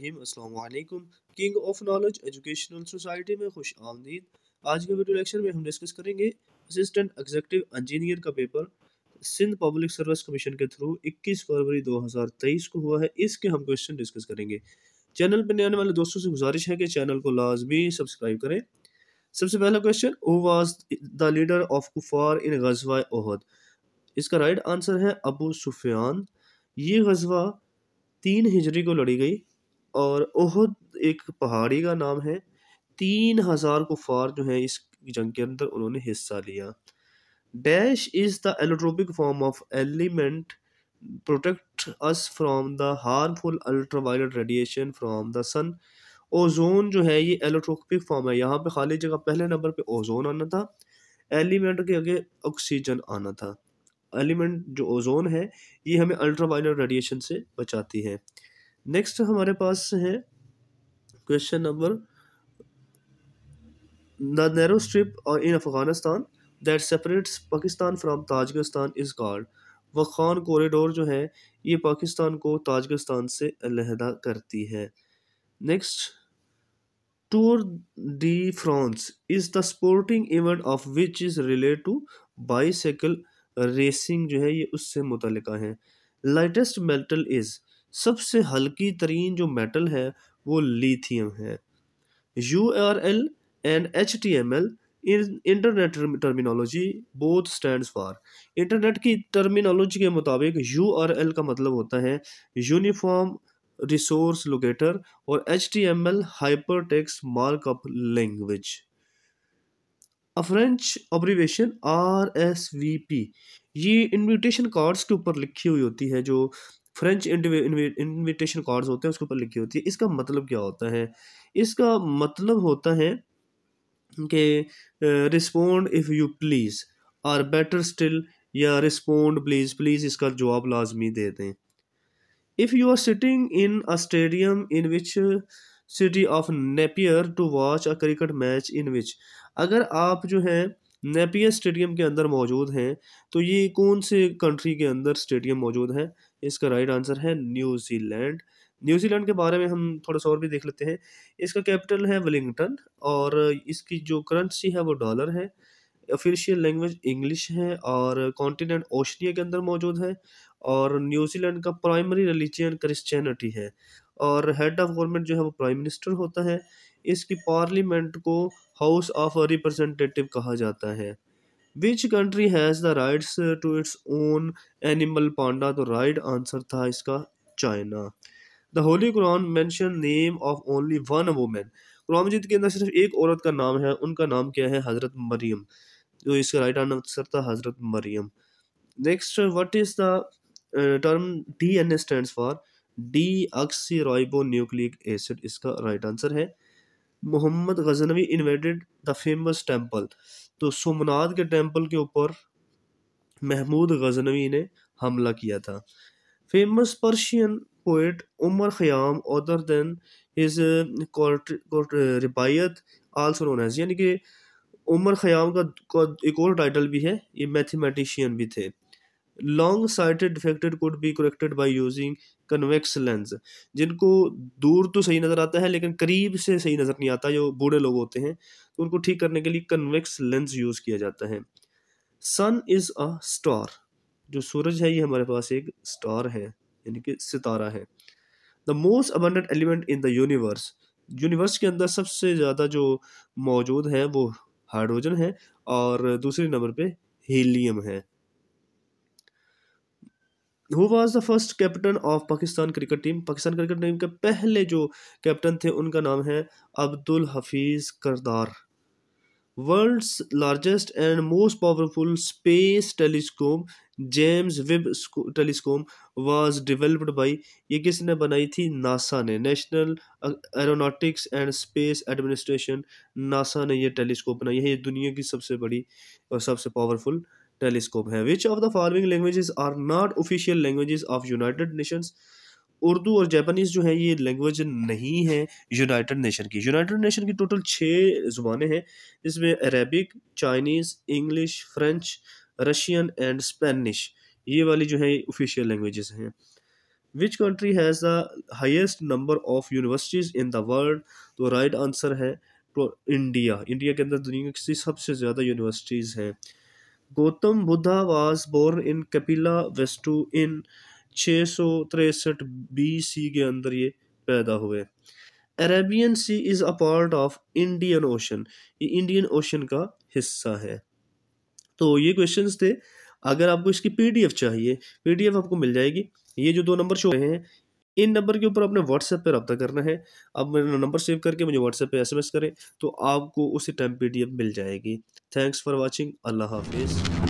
रहीम अस्सलाम king of knowledge educational society में खुश आमदीद आज के वीडियो लेक्चर में हम डिस्कस करेंगे असिस्टेंट एग्जीक्यूटिव इंजीनियर का paper Sindh public service commission के थ्रू 21 फरवरी 2023 को हुआ है इसके हम क्वेश्चन डिस्कस करेंगे चैनल पर नए आने वाले दोस्तों से गुजारिश है कि चैनल को लाजमी सब्सक्राइब करें सबसे पहला question who was the leader of कुफार इन गजवा ओहद इसका राइट आंसर है अबू सुफियान ये गजवा तीन हिजरी को लड़ी गई और ओहद एक पहाड़ी का नाम है तीन हज़ार कुफार जो हैं इस जंग के अंदर उन्होंने हिस्सा लिया dash is the allotropic form of element protect us from the harmful ultraviolet radiation from the sun ozone जो है ये एलोट्रोपिक फॉर्म है यहाँ पे खाली जगह पहले नंबर पे ओजोन आना था एलिमेंट के आगे ऑक्सीजन आना था एलिमेंट जो ओजोन है ये हमें अल्ट्रावायलेट रेडिएशन से बचाती है नेक्स्ट हमारे पास है question number the narrow strip in Afghanistan that separates Pakistan from Tajikistan is called Wakhan corridor जो है ये पाकिस्तान को ताजगिस्तान से अलहदा करती है next tour de France is the sporting event of which is relate to bicycle racing जो है ये उससे मुतल है लाइटेस्ट मेटल इज़ सबसे हल्की तरीन जो मेटल है वो लिथियम है U R L and H T M L internet terminology both stand for internet की टर्मिनोलॉजी के मुताबिक यू आर एल का मतलब होता है यूनिफॉर्म रिसोर्स लोकेटर और H T M L hyper text markup language a French abbreviation R S V P ये invitation cards के ऊपर लिखी हुई होती है जो फ्रेंच इन्विटेशन कार्ड्स होते हैं उसके ऊपर लिखी होती है इसका मतलब क्या होता है इसका मतलब होता है कि respond if you please or better still या रिस्पोंड प्लीज़ प्लीज़ इसका जवाब लाजमी दे दें if you are sitting in a stadium in which city of Napier to watch a cricket match in which अगर आप जो है नेपियर स्टेडियम के अंदर मौजूद हैं तो ये कौन से कंट्री के अंदर स्टेडियम मौजूद है इसका राइट आंसर है न्यूजीलैंड न्यूजीलैंड के बारे में हम थोड़ा सा और भी देख लेते हैं इसका कैपिटल है वेलिंगटन और इसकी जो करंसी है वो डॉलर है ऑफिशियल लैंग्वेज इंग्लिश है और कॉन्टीनेंट ओशनिया के अंदर मौजूद है और न्यूजीलैंड का प्राइमरी रिलीजन क्रिश्चियनिटी है और हेड ऑफ गवर्नमेंट जो है वो प्राइम मिनिस्टर होता है इसकी पार्लियामेंट को हाउस ऑफ रिप्रेजेंटेटिव कहा जाता है which country has the rights to its own animal panda तो राइट आंसर था इसका China the holy Quran mention name of only one women Quran मजिद के अंदर सिर्फ एक औरत का नाम है उनका नाम क्या है हज़रत मरियम तो इसका राइट आंसर था हज़रत Maryam next what is the term D N A stand for deoxyribonucleic nucleic acid इसका राइट right आंसर है Mohammad Ghaznavi invaded the famous temple तो सोमनाथ के टेम्पल के ऊपर महमूद गजनवी ने हमला किया था famous Persian poet Omar Khayyam other than is रिपायत आल सोन यानी कि उमर ख़याम का, का एक और टाइटल भी है ये मैथमेटिशियन भी थे long sighted defected could be corrected by using convex lens जिनको दूर तो सही नज़र आता है लेकिन करीब से सही नज़र नहीं आता जो बूढ़े लोग होते हैं तो उनको ठीक करने के लिए कन्वेक्स लेंस यूज़ किया जाता है सन इज़ अ स्टार जो सूरज है ये हमारे पास एक स्टार है यानी कि सितारा है the most abundant element in the universe universe के अंदर सबसे ज़्यादा जो मौजूद है वो हाइड्रोजन है और दूसरे नंबर पे हीलियम है who was the first captain of Pakistan cricket team Pakistan cricket team के पहले जो कैप्टन थे उनका नाम है Abdul Hafeez Kardar world's largest and most powerful space telescope James Webb telescope was developed by ये किसने बनाई थी नासा ने national aeronautics and space administration NASA ने यह टेलीस्कोप बनाई है ये दुनिया की सबसे बड़ी और सबसे पावरफुल टेलीस्कोप है which of the following languages are not official languages of United Nations Urdu और जापानीज़ जो है ये लैंग्वेज नहीं है यूनाइटेड नेशन की यूनाइटेड नेशन की टोटल छः ज़ुबानें हैं जिसमें Arabic Chinese English French Russian and Spanish ये वाली जो तो है ऑफिशियल लैंग्वेजेस हैं which country has the highest number of universities in the world तो राइट आंसर है इंडिया इंडिया के अंदर दुनिया की सबसे ज़्यादा यूनिवर्सिटीज़ हैं Gautam Buddha was born in Kapila Vastu in 663 BC के अंदर ये पैदा हुए Arabian sea is a part of Indian ocean ये इंडियन ओशन का हिस्सा है तो ये क्वेश्चंस थे अगर आपको इसकी पीडीएफ चाहिए पीडीएफ आपको मिल जाएगी ये जो दो नंबर शो हैं इन नंबर के ऊपर आपने व्हाट्सएप पर रब्ता करना है अब मेरा नंबर सेव करके मुझे व्हाट्सएप पे एसएमएस करें तो आपको उसी टाइम पीडीएफ मिल जाएगी थैंक्स फॉर वाचिंग अल्लाह हाफिज़